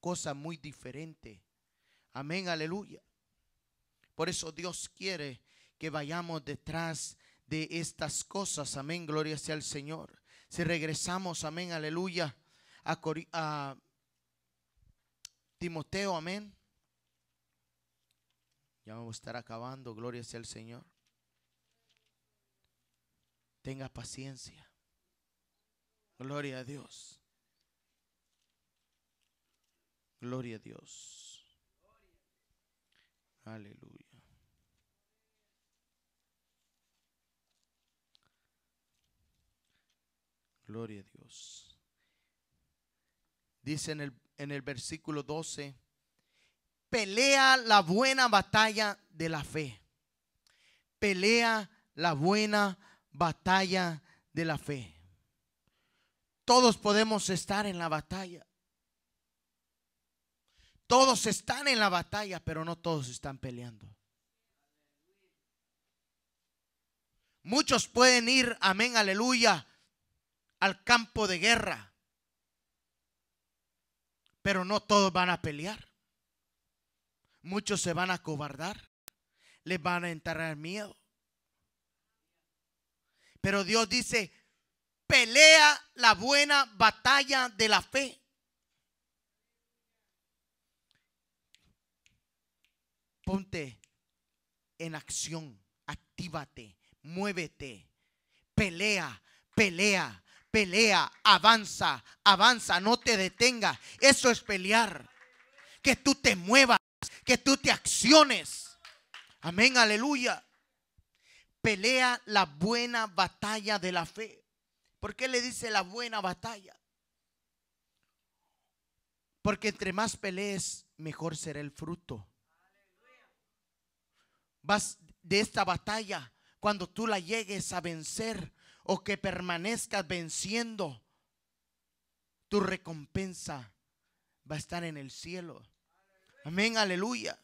cosas muy diferentes. Amén, aleluya. Por eso Dios quiere que vayamos detrás de estas cosas. Amén, gloria sea al Señor. Si regresamos, amén, aleluya, a, a Timoteo, amén. Ya vamos a estar acabando, gloria sea al Señor tenga paciencia. Gloria a Dios. Gloria a Dios. Aleluya. Gloria a Dios. Dice en el, versículo 12, pelea la buena batalla de la fe. Pelea la buena batalla de la fe. Todos podemos estar en la batalla. Todos están en la batalla, pero no todos están peleando. Muchos pueden ir, amén, aleluya, al campo de guerra, pero no todos van a pelear. Muchos se van a cobardar, les van a enterrar miedo. Pero Dios dice, pelea la buena batalla de la fe. Ponte en acción, actívate, muévete, pelea, pelea, pelea, avanza, avanza, no te detenga. Eso es pelear. Que tú te muevas, que tú te acciones. Amén, aleluya pelea la buena batalla de la fe. ¿Por qué le dice la buena batalla? Porque entre más pelees, mejor será el fruto. Vas de esta batalla, cuando tú la llegues a vencer o que permanezcas venciendo, tu recompensa va a estar en el cielo. Amén, aleluya.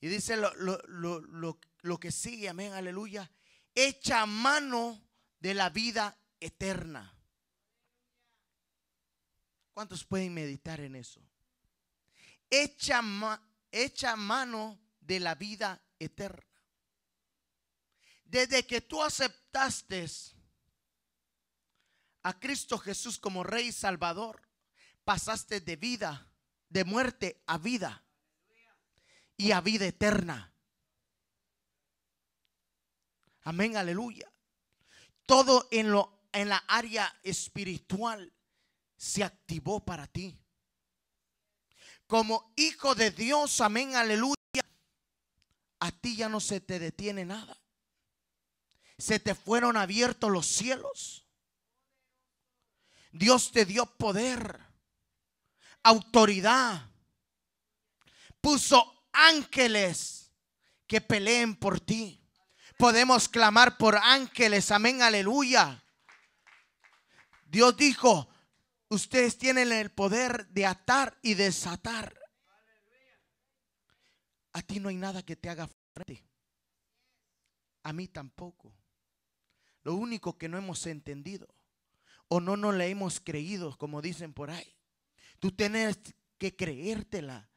Y dice lo, que sigue, amén, aleluya. Echa mano de la vida eterna. ¿Cuántos pueden meditar en eso? Echa, mano de la vida eterna. Desde que tú aceptaste a Cristo Jesús como Rey Salvador, pasaste de vida, de muerte a vida y a vida eterna. Amén, aleluya. Todo en, lo, en la área espiritual se activó para ti. Como hijo de Dios, amén, aleluya, a ti ya no se te detiene nada. Se te fueron abiertos los cielos. Dios te dio poder, autoridad, puso ángeles que peleen por ti. Podemos clamar por ángeles, amén, aleluya. Dios dijo, ustedes tienen el poder de atar y desatar. A ti no hay nada que te haga frente. A mí tampoco. Lo único que no hemos entendido o no nos le hemos creído, como dicen por ahí. Tú tienes que creértela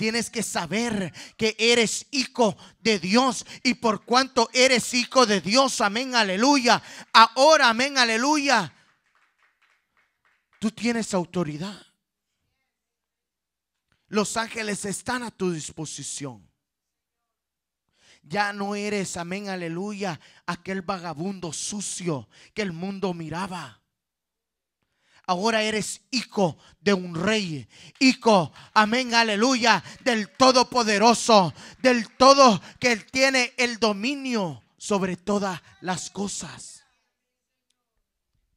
Tienes que saber que eres hijo de Dios y por cuanto eres hijo de Dios, amén, aleluya. Ahora, amén, aleluya. Tú tienes autoridad. Los ángeles están a tu disposición. Ya no eres, amén, aleluya, aquel vagabundo sucio que el mundo miraba. Ahora eres hijo de un rey. Hijo, amén, aleluya, del Todopoderoso, del Todo que tiene el dominio sobre todas las cosas.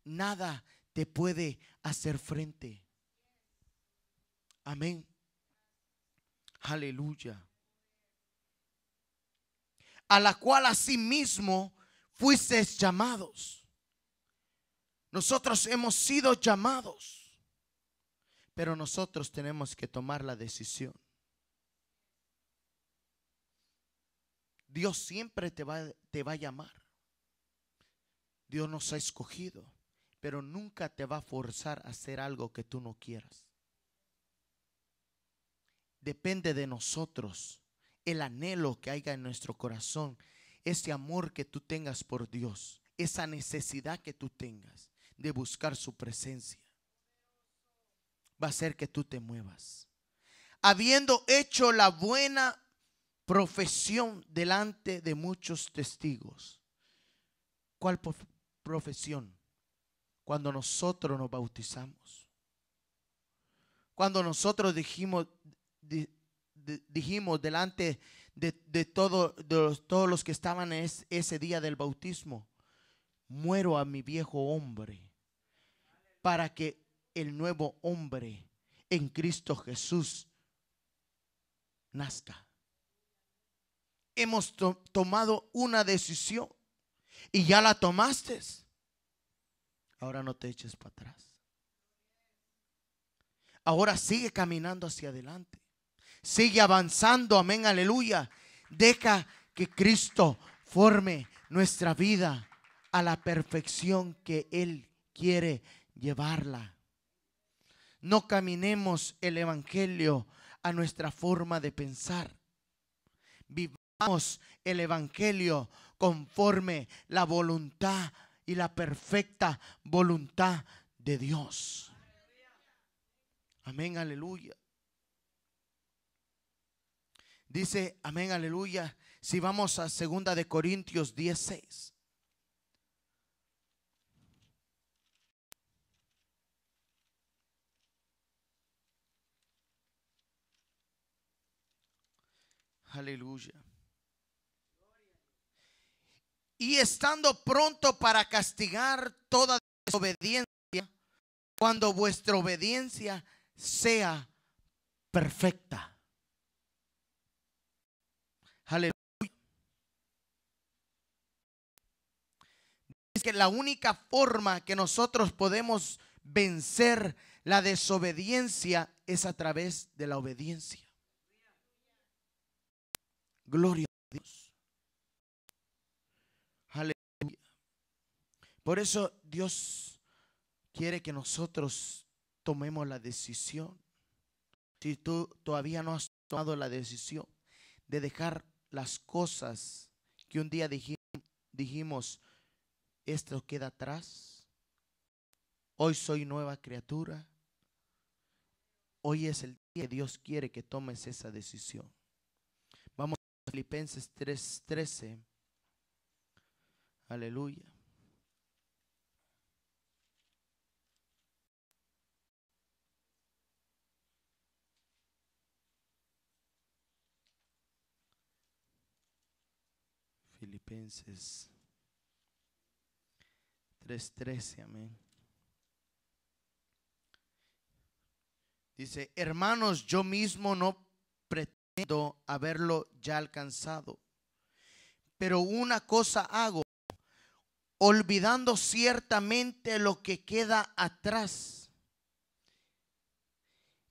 Nada te puede hacer frente. Amén. Aleluya. A la cual asimismo fuiste llamados nosotros hemos sido llamados, pero nosotros tenemos que tomar la decisión. Dios siempre te va, a llamar. Dios nos ha escogido, pero nunca te va a forzar a hacer algo que tú no quieras. Depende de nosotros el anhelo que haya en nuestro corazón, ese amor que tú tengas por Dios, esa necesidad que tú tengas de buscar su presencia va a ser que tú te muevas. Habiendo hecho la buena profesión delante de muchos testigos. ¿Cuál profesión? Cuando nosotros nos bautizamos. Cuando nosotros dijimos, dijimos delante de, de, todos los que estaban es, ese día del bautismo muero a mi viejo hombre para que el nuevo hombre en Cristo Jesús nazca. Hemos tomado una decisión y ya la tomaste. Ahora no te eches para atrás. Ahora sigue caminando hacia adelante. Sigue avanzando, amén, aleluya. Deja que Cristo forme nuestra vida a la perfección que Él quiere llevarla. No caminemos el Evangelio a nuestra forma de pensar. Vivamos el Evangelio conforme la voluntad y la perfecta voluntad de Dios. Amén, aleluya. Dice, amén, aleluya. Si vamos a segunda de Corintios 16. Aleluya. Y estando pronto para castigar toda desobediencia, cuando vuestra obediencia sea perfecta. Aleluya. Es que la única forma que nosotros podemos vencer la desobediencia es a través de la obediencia. Gloria a Dios. Aleluya. Por eso Dios quiere que nosotros tomemos la decisión. Si tú todavía no has tomado la decisión de dejar las cosas que un día dijimos, esto queda atrás. Hoy soy nueva criatura. Hoy es el día que Dios quiere que tomes esa decisión. Filipenses 3:13. Aleluya. Filipenses 3:13, amén. Dice, hermanos, yo mismo no haberlo ya alcanzado. Pero una cosa hago, olvidando ciertamente lo que queda atrás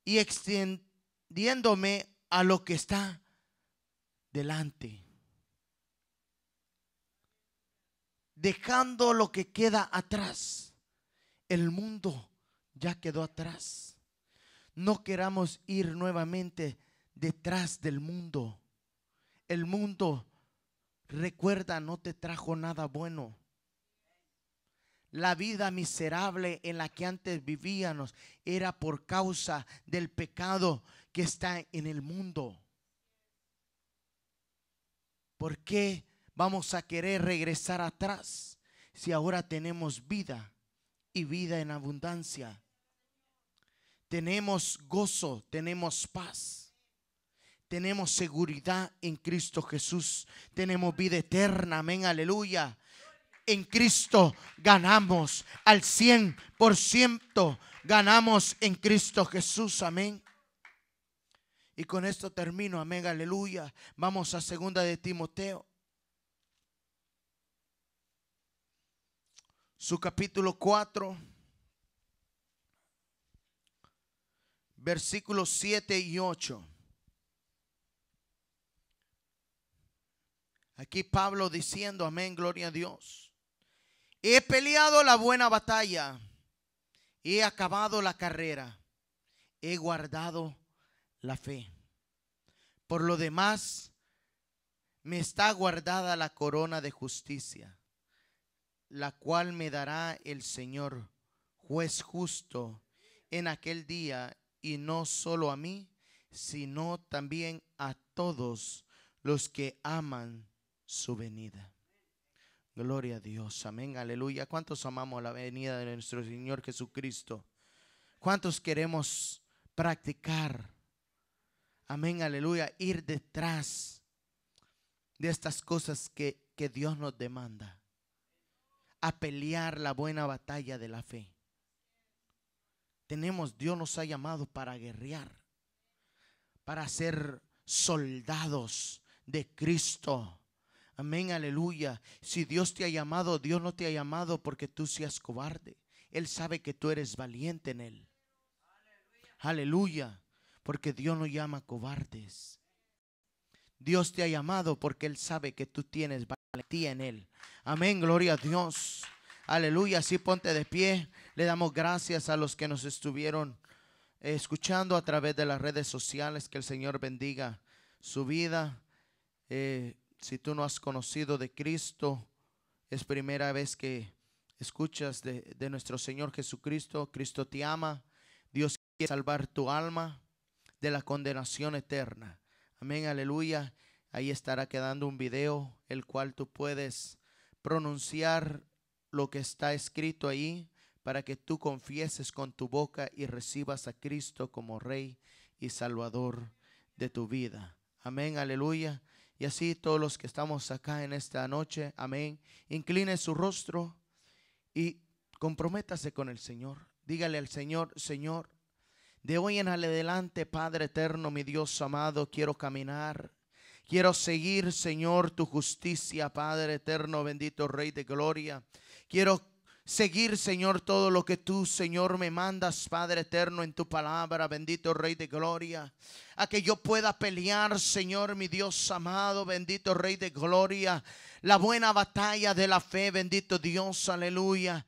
y extendiéndome a lo que está delante. Dejando lo que queda atrás. El mundo ya quedó atrás. No queramos ir nuevamente detrás del mundo. El mundo, recuerda, no te trajo nada bueno. La vida miserable en la que antes vivíamos era por causa del pecado que está en el mundo. ¿Por qué vamos a querer regresar atrás si ahora tenemos vida y vida en abundancia? Tenemos gozo, tenemos paz tenemos seguridad en Cristo Jesús. Tenemos vida eterna. Amén, aleluya. En Cristo ganamos al 100%. Ganamos en Cristo Jesús. Amén. Y con esto termino. Amén, aleluya. Vamos a segunda de Timoteo. Su capítulo 4. Versículos 7 y 8. Aquí Pablo diciendo, amén, gloria a Dios. He peleado la buena batalla. He acabado la carrera. He guardado la fe. Por lo demás, me está guardada la corona de justicia, la cual me dará el Señor, juez justo, en aquel día, y no solo a mí, sino también a todos los que aman su venida. Gloria a Dios, amén, aleluya. ¿Cuántos amamos la venida de nuestro Señor Jesucristo? ¿Cuántos queremos practicar? Amén, aleluya, ir detrás de estas cosas que, que Dios nos demanda a pelear la buena batalla de la fe. Tenemos, Dios nos ha llamado para guerrear, para ser soldados de Cristo. Amén, aleluya. Si Dios te ha llamado, Dios no te ha llamado porque tú seas cobarde. Él sabe que tú eres valiente en Él. Aleluya. Porque Dios no llama cobardes. Dios te ha llamado porque Él sabe que tú tienes valentía en Él. Amén, gloria a Dios. Aleluya, así ponte de pie. Le damos gracias a los que nos estuvieron eh, escuchando a través de las redes sociales. Que el Señor bendiga su vida. Eh, si tú no has conocido de Cristo, es primera vez que escuchas de, nuestro Señor Jesucristo. Cristo te ama. Dios quiere salvar tu alma de la condenación eterna. Amén, aleluya. Ahí estará quedando un video el cual tú puedes pronunciar lo que está escrito ahí para que tú confieses con tu boca y recibas a Cristo como Rey y Salvador de tu vida. Amén, aleluya. Y así todos los que estamos acá en esta noche, amén, incline su rostro y comprométase con el Señor. Dígale al Señor, Señor, de hoy en adelante, Padre eterno, mi Dios amado, quiero caminar. Quiero seguir, Señor, tu justicia, Padre eterno, bendito Rey de Gloria. Quiero seguir, Señor, todo lo que tú, Señor, me mandas, Padre eterno, en tu palabra, bendito Rey de Gloria. A que yo pueda pelear, Señor, mi Dios amado, bendito Rey de Gloria, la buena batalla de la fe, bendito Dios, aleluya.